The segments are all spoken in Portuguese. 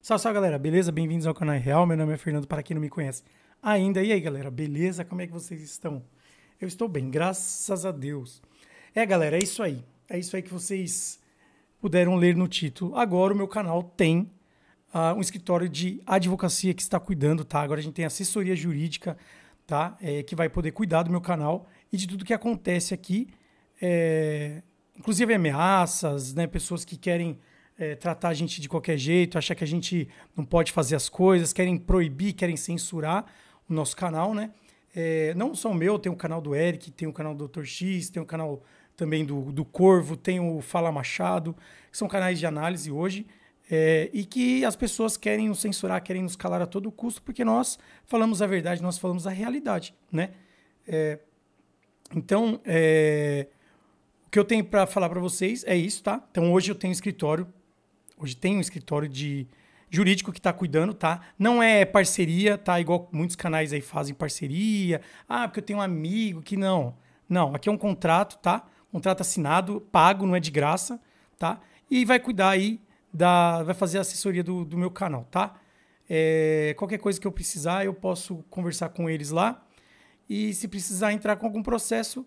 Salve, salve galera, beleza? Bem-vindos ao canal Real, meu nome é Fernando, para quem não me conhece ainda. E aí galera, beleza? Como é que vocês estão? Eu estou bem, graças a Deus. É galera, é isso aí. É isso aí que vocês puderam ler no título. Agora o meu canal tem uh, um escritório de advocacia que está cuidando, tá? Agora a gente tem assessoria jurídica, tá? É, que vai poder cuidar do meu canal e de tudo que acontece aqui, é, inclusive ameaças, né? Pessoas que querem é, tratar a gente de qualquer jeito, achar que a gente não pode fazer as coisas, querem proibir, querem censurar o nosso canal, né? É, não só o meu, tem o canal do Eric, tem o canal do Dr. X, tem o canal também do, do Corvo, tem o Fala Machado, que são canais de análise hoje. É, e que as pessoas querem nos censurar, querem nos calar a todo custo, porque nós falamos a verdade, nós falamos a realidade, né? É, então, é, o que eu tenho para falar para vocês é isso, tá? Então, hoje eu tenho um escritório, hoje tem um escritório de jurídico que está cuidando, tá? Não é parceria, tá? Igual muitos canais aí fazem parceria. Ah, porque eu tenho um amigo que não. Não, aqui é um contrato, tá? Contrato assinado, pago, não é de graça, tá? E vai cuidar aí da, vai fazer a assessoria do, do meu canal, tá? É, qualquer coisa que eu precisar, eu posso conversar com eles lá. E se precisar entrar com algum processo,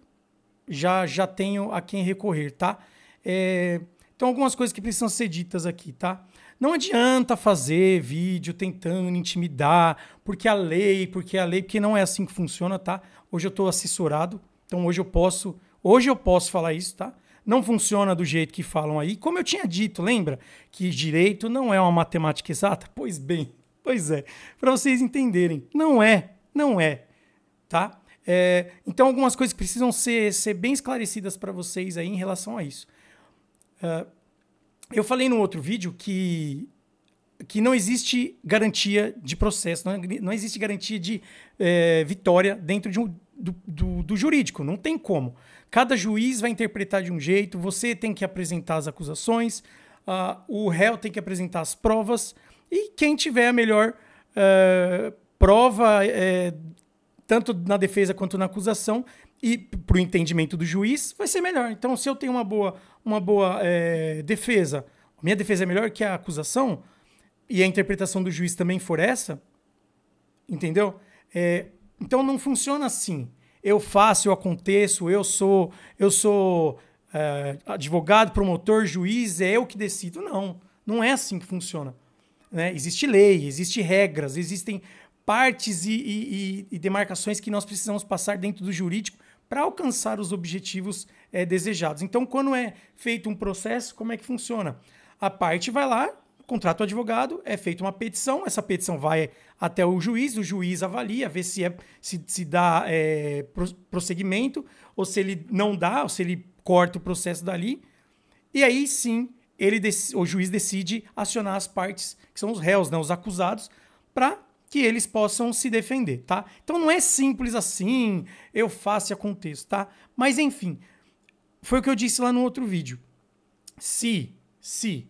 já, já tenho a quem recorrer, tá? É, então, algumas coisas que precisam ser ditas aqui, tá? Não adianta fazer vídeo tentando intimidar, porque a lei, porque a lei, porque não é assim que funciona, tá? Hoje eu estou assessorado, então hoje eu posso, hoje eu posso falar isso, tá? não funciona do jeito que falam aí. Como eu tinha dito, lembra? Que direito não é uma matemática exata? Pois bem, pois é. Para vocês entenderem, não é, não é, tá? É, então, algumas coisas precisam ser, ser bem esclarecidas para vocês aí em relação a isso. É, eu falei no outro vídeo que, que não existe garantia de processo, não, não existe garantia de é, vitória dentro de um, do, do, jurídico, não tem como. Cada juiz vai interpretar de um jeito, você tem que apresentar as acusações, uh, o réu tem que apresentar as provas, e quem tiver a melhor uh, prova, eh, tanto na defesa quanto na acusação, e para o entendimento do juiz, vai ser melhor. Então, se eu tenho uma boa, uma boa eh, defesa, minha defesa é melhor que a acusação, e a interpretação do juiz também for essa, entendeu? É, então não funciona assim. Eu faço, eu aconteço, eu sou, eu sou é, advogado, promotor, juiz, é eu que decido. Não, não é assim que funciona. Né? Existe lei, existe regras, existem partes e, e, e, demarcações que nós precisamos passar dentro do jurídico para alcançar os objetivos é, desejados. Então, quando é feito um processo, como é que funciona? A parte vai lá, contrata o advogado, é feita uma petição, essa petição vai até o juiz, o juiz avalia, vê se, é, se, se dá é, prosseguimento, ou se ele não dá, ou se ele corta o processo dali. E aí sim, ele o juiz decide acionar as partes, que são os réus, né, os acusados, para que eles possam se defender, tá? Então não é simples assim, eu faço e aconteço, tá? Mas enfim, foi o que eu disse lá no outro vídeo. Se, se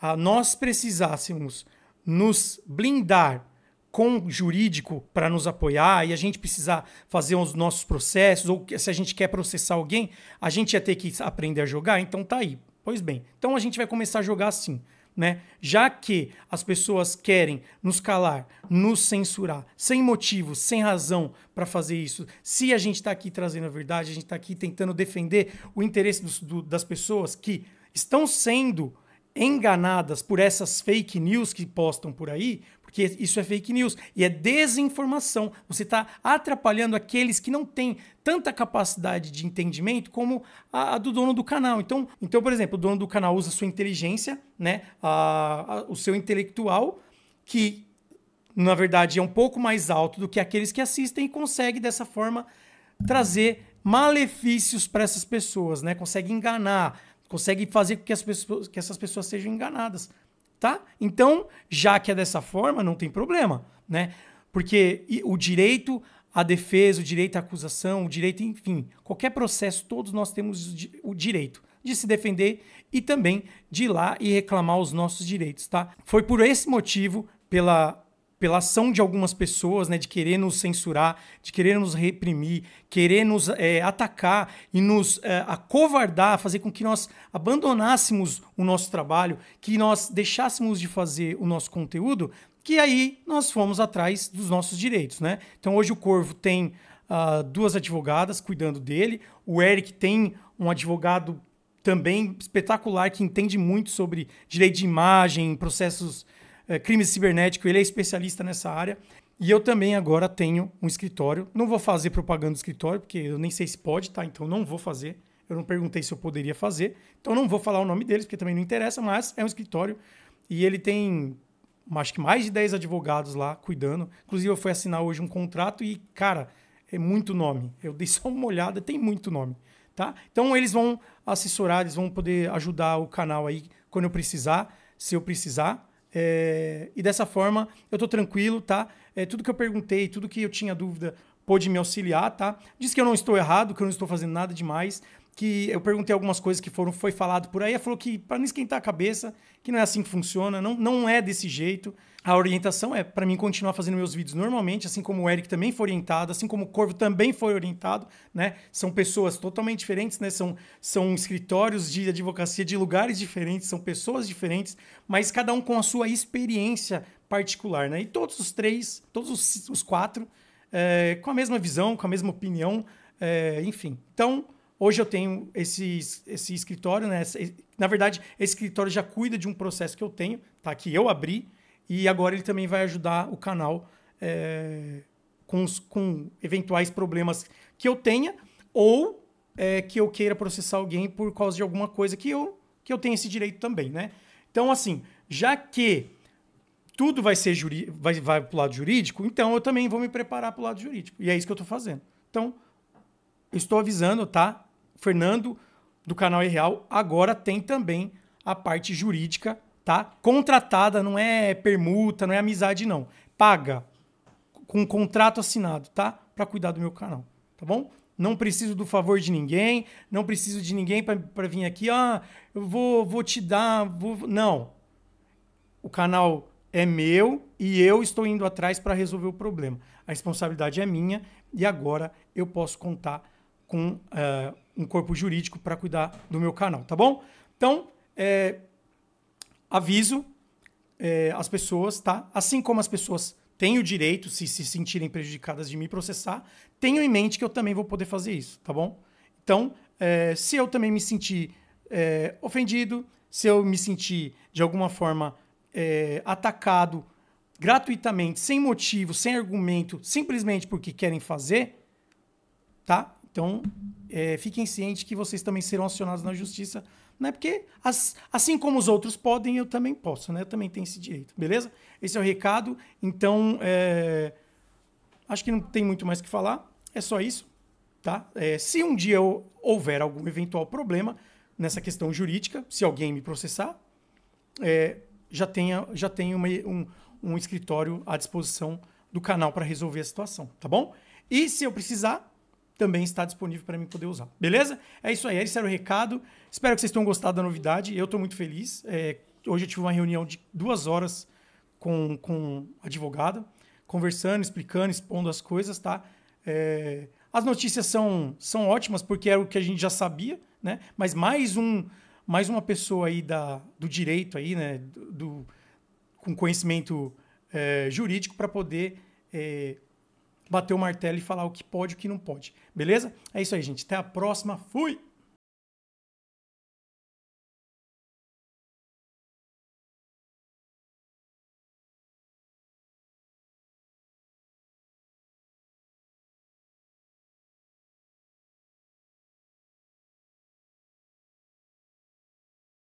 ah, nós precisássemos nos blindar com jurídico para nos apoiar e a gente precisar fazer os nossos processos, ou se a gente quer processar alguém, a gente ia ter que aprender a jogar, então tá aí. Pois bem, então a gente vai começar a jogar assim. Né? Já que as pessoas querem nos calar, nos censurar, sem motivo, sem razão para fazer isso, se a gente está aqui trazendo a verdade, a gente está aqui tentando defender o interesse dos, do, das pessoas que estão sendo enganadas por essas fake news que postam por aí, porque isso é fake news e é desinformação. Você está atrapalhando aqueles que não têm tanta capacidade de entendimento como a, a, do dono do canal. Então, então, por exemplo, o dono do canal usa sua inteligência, né, a, a, o seu intelectual, que na verdade é um pouco mais alto do que aqueles que assistem e consegue dessa forma trazer malefícios para essas pessoas, né? Consegue enganar, consegue fazer com que, as pessoas, que essas pessoas sejam enganadas, tá? Então, já que é dessa forma, não tem problema, né? Porque o direito à defesa, o direito à acusação, o direito, enfim, qualquer processo, todos nós temos o direito de se defender e também de ir lá e reclamar os nossos direitos, tá? Foi por esse motivo, pela pela ação de algumas pessoas, né, de querer nos censurar, de querer nos reprimir, querer nos é, atacar e nos é, acovardar, fazer com que nós abandonássemos o nosso trabalho, que nós deixássemos de fazer o nosso conteúdo, que aí nós fomos atrás dos nossos direitos, né? Então hoje o Corvo tem uh, duas advogadas cuidando dele, o Eric tem um advogado também espetacular que entende muito sobre direito de imagem, processos crimes é, crime cibernético, ele é especialista nessa área. E eu também agora tenho um escritório. Não vou fazer propaganda do escritório, porque eu nem sei se pode, tá? Então não vou fazer. Eu não perguntei se eu poderia fazer. Então não vou falar o nome deles, porque também não interessa, mas é um escritório. E ele tem acho que mais de 10 advogados lá cuidando. Inclusive, eu fui assinar hoje um contrato e, cara, é muito nome. Eu dei só uma olhada, tem muito nome. Tá? Então eles vão assessorar, eles vão poder ajudar o canal aí quando eu precisar, se eu precisar. É, e dessa forma eu tô tranquilo, tá? É, tudo que eu perguntei, tudo que eu tinha dúvida pôde me auxiliar, tá? Diz que eu não estou errado, que eu não estou fazendo nada demais, que eu perguntei algumas coisas que foram foi falado por aí, ela falou que para não esquentar a cabeça, que não é assim que funciona, não, não é desse jeito. A orientação é para mim continuar fazendo meus vídeos normalmente, assim como o Eric também foi orientado, assim como o Corvo também foi orientado, né? São pessoas totalmente diferentes, né? São, são escritórios de advocacia de lugares diferentes, são pessoas diferentes, mas cada um com a sua experiência particular, né? E todos os três, todos os, os quatro, é, com a mesma visão, com a mesma opinião, é, enfim. Então, Hoje eu tenho esse, esse escritório, né? Na verdade, esse escritório já cuida de um processo que eu tenho, tá? Que eu abri, e agora ele também vai ajudar o canal é, com, os, com eventuais problemas que eu tenha ou é, que eu queira processar alguém por causa de alguma coisa que eu, que eu tenho esse direito também, né? Então, assim, já que tudo vai ser juri, vai, vai para o lado jurídico, então eu também vou me preparar para o lado jurídico. E é isso que eu estou fazendo. Então, estou avisando, tá? Fernando, do canal Irreal, agora tem também a parte jurídica, tá? Contratada, não é permuta, não é amizade, não. Paga com um contrato assinado, tá? Para cuidar do meu canal, tá bom? Não preciso do favor de ninguém, não preciso de ninguém para vir aqui, ah, eu vou, vou te dar, vou... não. O canal é meu e eu estou indo atrás para resolver o problema. A responsabilidade é minha e agora eu posso contar com é, um corpo jurídico para cuidar do meu canal, tá bom? Então, é, aviso é, as pessoas, tá? Assim como as pessoas têm o direito, se se sentirem prejudicadas, de me processar, tenho em mente que eu também vou poder fazer isso, tá bom? Então, é, se eu também me sentir é, ofendido, se eu me sentir de alguma forma é, atacado gratuitamente, sem motivo, sem argumento, simplesmente porque querem fazer, tá? Então, é, fiquem cientes que vocês também serão acionados na justiça, né? Porque as, assim como os outros podem, eu também posso, né? Eu também tenho esse direito, beleza? Esse é o recado. Então, é, acho que não tem muito mais que falar. É só isso, tá? É, se um dia houver algum eventual problema nessa questão jurídica, se alguém me processar, é, já tenha já tenho uma, um, um escritório à disposição do canal para resolver a situação, tá bom? E se eu precisar também está disponível para mim poder usar. Beleza? É isso aí. Esse era o recado. Espero que vocês tenham gostado da novidade. Eu estou muito feliz. É, hoje eu tive uma reunião de duas horas com, com advogado, conversando, explicando, expondo as coisas, tá? É, as notícias são, são ótimas porque era o que a gente já sabia, né? Mas mais um mais uma pessoa aí da, do direito aí, né? Do, do com conhecimento é, jurídico para poder é, bater o martelo e falar o que pode e o que não pode. Beleza? É isso aí, gente. Até a próxima. Fui!